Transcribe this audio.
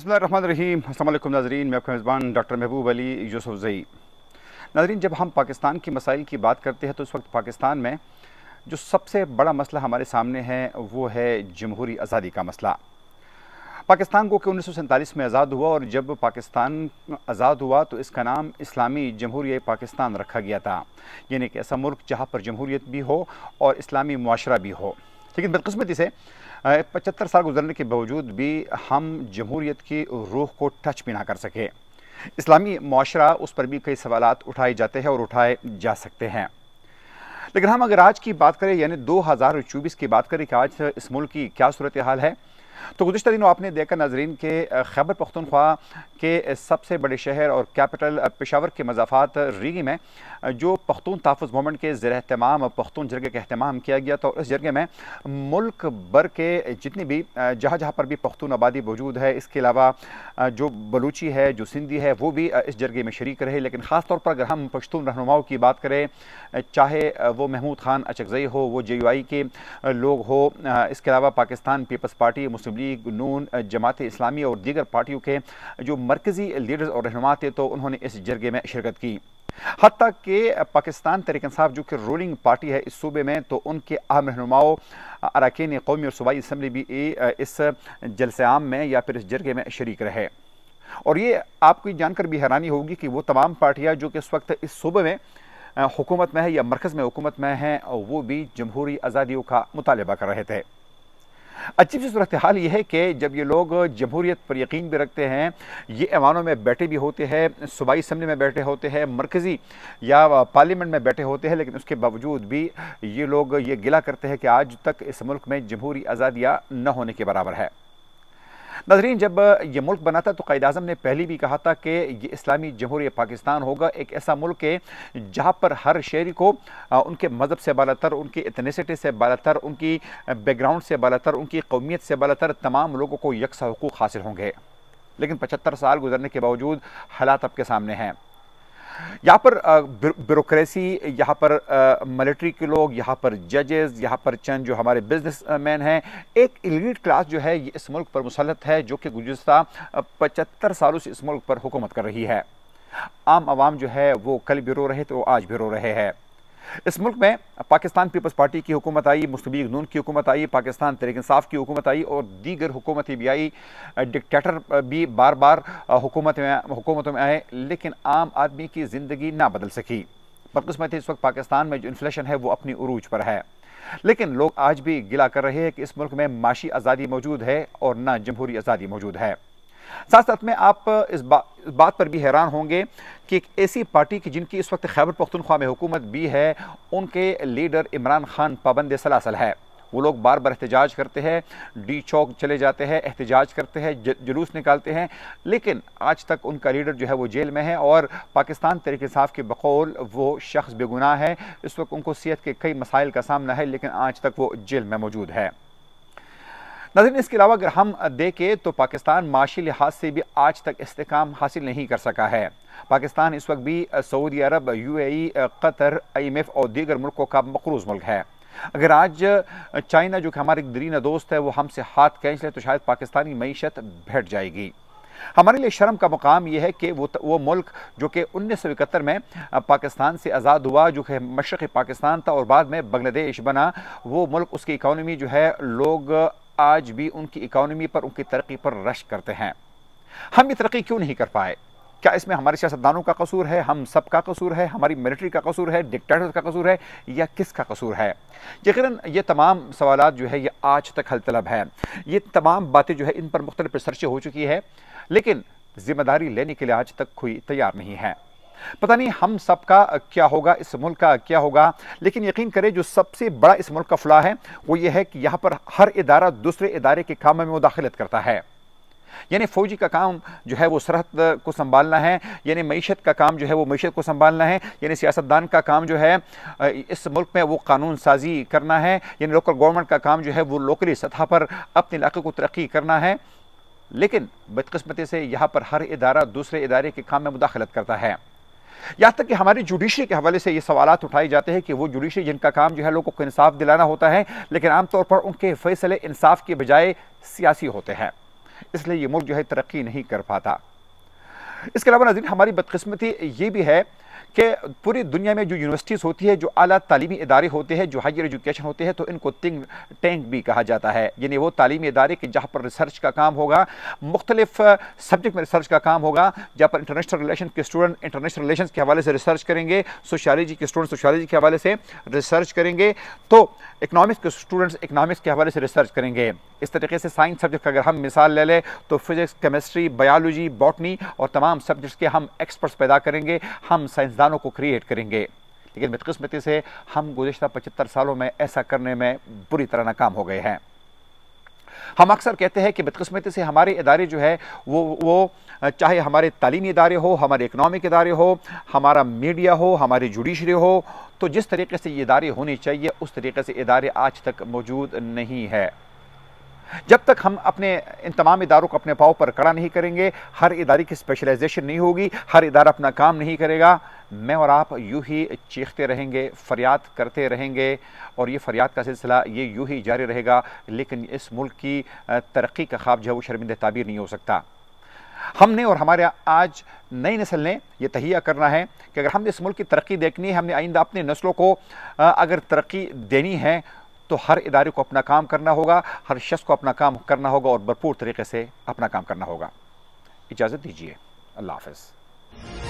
बसमीम अल्लाम नाजरीन मैं आपका मेज़बान डॉक्टर महबूब अली जई नाजरीन जब हम पाकिस्तान की मसाइल की बात करते हैं तो इस वक्त पाकिस्तान में जो सबसे बड़ा मसला हमारे सामने है वो है जमहूरी आज़ादी का मसला पाकिस्तान को कि उन्नीस में आज़ाद हुआ और जब पाकिस्तान आज़ाद हुआ तो इसका नाम इस्लामी जमहूर पाकिस्तान रखा गया था यानी कि ऐसा मुल्क जहाँ पर जमहूरीत भी हो और इस्लामी माशरा भी हो लेकिन बदकस्मती से पचहत्तर साल गुजरने के बावजूद भी हम जमहूरीत की रूह को टच भी ना कर सके इस्लामी माशरा उस पर भी कई सवाल उठाए जाते हैं और उठाए जा सकते हैं लेकिन हम अगर आज की बात करें यानी चौबीस की बात करें कि आज इस मुल्क की क्या सूरत हाल है तो गुजशत दिनों आपने देखा नाजरीन के खैबर पख्तनख्वा के सबसे बड़े शहर और कैपिटल पेशावर के मजाफात रीगी में जो पख्तून तहफ़ मूवमेंट के ज़र अहतमाम पख्तून जरगे का अहतमाम किया गया तो इस जरगे में मुल्क भर के जितनी भी जहाँ जहाँ पर भी पख्तून आबादी मौजूद है इसके अलावा जो बलूची है जो सिंधी है वो भी इस जरगे में शरीक रहे लेकिन ख़ास तौर पर अगर हम पश्तून रहनुमाओं की बात करें चाहे वो महमूद खान अचकजई हो वो जे यू आई के लोग हो इसके अलावा पाकिस्तान पीपल्स पार्टी मुस्लिम मुस्लिम लीग नून जमात इस्लामी और दीगर पार्टियों के जो मरकजी लीडर्स और रहनुमा थे तो उन्होंने इस जरगे में शिरकत की हती के पाकिस्तान तरीक साहब जो कि रूलिंग पार्टी है इस सूबे में तो उनके अहम रहनुमाओं अरकान कौमी और सूबाई इसम्बली भी इस जलसे आम में या फिर इस जरगे में शरीक रहे और ये आपको जानकर भी हैरानी होगी कि वो तमाम पार्टियाँ जो कि इस वक्त इस सूबे में हुकूमत में है या मरकज़ में हुकूमत में हैं वो भी जमहूरी आज़ादियों का मुतालबा कर रहे थे अजीब सी सूरत हाल ये है कि जब ये लोग जमहूरीत पर यकीन भी रखते हैं ये ऐवानों में बैठे भी होते हैं सूबाई इसम्बली में बैठे होते हैं मरकज़ी या पार्लियामेंट में बैठे होते हैं लेकिन उसके बावजूद भी ये लोग ये गिला करते हैं कि आज तक इस मुल्क में जमहूरी आज़ादियाँ न होने के बराबर है नजरीन जब ये मुल्क बना था तो कैद अजम ने पहले भी कहा था कि ये इस्लामी जमहूर पाकिस्तान होगा एक ऐसा मुल्क है जहाँ पर हर शहरी को उनके मज़हब से बालतर उनकी इतनेसिटी से बालतर उनकी बैकग्राउंड से बालतर उनकी कौमियत से बालतर तमाम लोगों को यकसा हकूक़ हासिल होंगे लेकिन पचहत्तर साल गुजरने के बावजूद हालात आपके सामने हैं यहाँ पर ब्यूरोसी यहाँ पर मिलिट्री के लोग यहाँ पर जजेस यहाँ पर चंद जो हमारे बिजनेस मैन हैं एक इलीट क्लास जो है ये इस मुल्क पर मुसलत है जो कि गुजशत पचहत्तर सालों से इस मुल्क पर हुकूमत कर रही है आम आवाम जो है वो कल भी रो रहे थे आज भी रो रहे हैं इस मुल्क में पाकिस्तान पीपल्स पार्टी की हुकूमत आई मुस्लिम लीग नून की हुकूमत आई पाकिस्तान तरीक की हुकूमत आई और दीगर हुकूमतें भी आई डिक्टेटर भी बार बार हुकूमत में हुकूमतों में आए लेकिन आम आदमी की ज़िंदगी ना बदल सकी बदकस्मत इस वक्त पाकिस्तान में जो इन्फ्लेशन है वो अपनी अरूज पर है लेकिन लोग आज भी गिला कर रहे हैं कि इस मुल्क में माशी आज़ादी मौजूद है और ना जमहूरी आज़ादी मौजूद है साथ साथ में आप इस, बा, इस बात पर भी हैरान होंगे कि एक ऐसी पार्टी की जिनकी इस वक्त खैबर पख्तनख्वा में हुकूमत भी है उनके लीडर इमरान खान पाबंद सलासल है वो लोग बार बार एहतजाज करते हैं डी चौक चले जाते हैं एहतजाज करते हैं जुलूस निकालते हैं लेकिन आज तक उनका लीडर जो है वो जेल में है और पाकिस्तान तरीके साफ़ के बकौल वो शख्स बेगुनाह है इस वक्त उनको सेहत के कई मसाइल का सामना है लेकिन आज तक वो जेल में मौजूद है नजर इसके अलावा अगर हम देखें तो पाकिस्तान माशी लिहाज से भी आज तक इसकाम हासिल नहीं कर सका है पाकिस्तान इस वक्त भी Saudi Arab UAE, Qatar IMF और दीगर मुल्कों का मकरूज मुल्क है अगर आज चाइना जो कि हमारे दरीना दोस्त है वो हमसे हाथ खींच ले तो शायद पाकिस्तानी मीशत बैठ जाएगी हमारे लिए शर्म का मुकाम यह है कि वो वो मुल्क जो कि उन्नीस सौ इकहत्तर में पाकिस्तान से आज़ाद हुआ जो कि मशरक़ पाकिस्तान था और बाद में बांग्लादेश बना वो मुल्क उसकी इकानमी जो है लोग आज भी उनकी इकानमी पर उनकी तरक्की पर रश करते हैं हम ये तरक्की क्यों नहीं कर पाए क्या इसमें हमारे सियासतदानों का कसूर है हम सब का कसूर है हमारी मिलिट्री का कसूर है डिक्टेटर का कसूर है या किसका कसूर है यकीन ये तमाम सवाल जो है ये आज तक हल तलब है ये तमाम बातें जो है इन पर मुख्तलिफ रिसर्चें हो चुकी है लेकिन जिम्मेदारी लेने के लिए आज तक कोई तैयार नहीं है पता नहीं हम सब का क्या होगा इस मुल्क का क्या होगा लेकिन यकीन करें जो सबसे बड़ा इस मुल्क का फुला है वो ये है कि यहाँ पर हर इदारा दूसरे इदारे के काम में मुदाखलत करता है यानी फ़ौजी का काम जो है वो सरहद को संभालना है यानी मीशत का काम जो है वो मीशत को संभालना है यानी सियासतदान का काम जो है इस मुल्क में वो कानून साजी करना है यानी लोकल गवर्नमेंट का काम जो है वो लोकली सतह पर अपने इलाके को तरक्की करना है लेकिन बदकस्मती से यहाँ पर हर इदारा दूसरे इदारे के काम में मुदाखलत करता है यहाँ तक कि हमारी जुडिशरी के हवाले से ये सवाल उठाए जाते हैं कि वो जुडिशरी जिनका काम जो है लोगों को इंसाफ दिलाना होता है लेकिन आमतौर पर उनके फैसले इंसाफ के बजाय सियासी होते हैं इसलिए ये मुल्क जो है तरक्की नहीं कर पाता इसके अलावा नजर हमारी बदकस्मती ये भी है कि पूरी दुनिया में जो यूनिवर्सिटीज़ होती है जो अला तलीमी इदारे होते हैं जो हायर एजुकेशन होते हैं तो इनको तिंग टैंक भी कहा जाता है यानी वो तालीमी इदारे के जहाँ पर रिसर्च का काम होगा मुख्तलिफ सब्जेक्ट में रिसर्च का काम होगा जहाँ पर इंटरनेशनल रिलेशन के स्टूडेंट इंटरनेशनल रिलेशन के हवाले से रिसर्च करेंगे सोशालॉजी के स्टूडेंट सोशलॉजी के हवाले से रिसर्च करेंगे तो इकनॉमिक्स के स्टूडेंट्स इकनॉमिक्स के हवाले से रिसर्च करेंगे इस तरीके से साइंस सब्जेक्ट का अगर हम मिसाल ले लें तो फिज़िक्स केमिस्ट्री बायोलॉजी बॉटनी और तमाम सब्जेक्ट्स के हम एक्सपर्ट्स पैदा करेंगे हम साइंसदानों को क्रिएट करेंगे लेकिन बदकस्मती से हम गुजशत पचहत्तर सालों में ऐसा करने में बुरी तरह नाकाम हो गए हैं हम अक्सर कहते हैं कि बदकस्मती से हमारे इदारे जो है वो वो चाहे हमारे तालीमी इदारे हो हमारे इकनॉमिक इदारे हो हमारा मीडिया हो हमारी जुडिशरी हो तो जिस तरीके से ये इदारे होने चाहिए उस तरीके से इदारे आज तक मौजूद नहीं है जब तक हम अपने इन तमाम इदारों को अपने पाव पर कड़ा नहीं करेंगे हर इदारे की स्पेशलाइजेशन नहीं होगी हर इदारा अपना काम नहीं करेगा मैं और आप यूं ही चीखते रहेंगे फरियाद करते रहेंगे और ये फरियाद का सिलसिला ये यूं ही जारी रहेगा लेकिन इस मुल्क की तरक्की का ख्वाब जो है वो शर्मिंदे ताबीर नहीं हो सकता हमने और हमारे आज नई नस्ल ने यह तहिया करना है कि अगर हम इस मुल्क की तरक्की देखनी है हमने आइंदा अपनी नस्लों को अगर तरक्की देनी है तो हर इदारे को अपना काम करना होगा हर शख्स को अपना काम करना होगा और भरपूर तरीके से अपना काम करना होगा इजाज़त दीजिए अल्लाह हाफ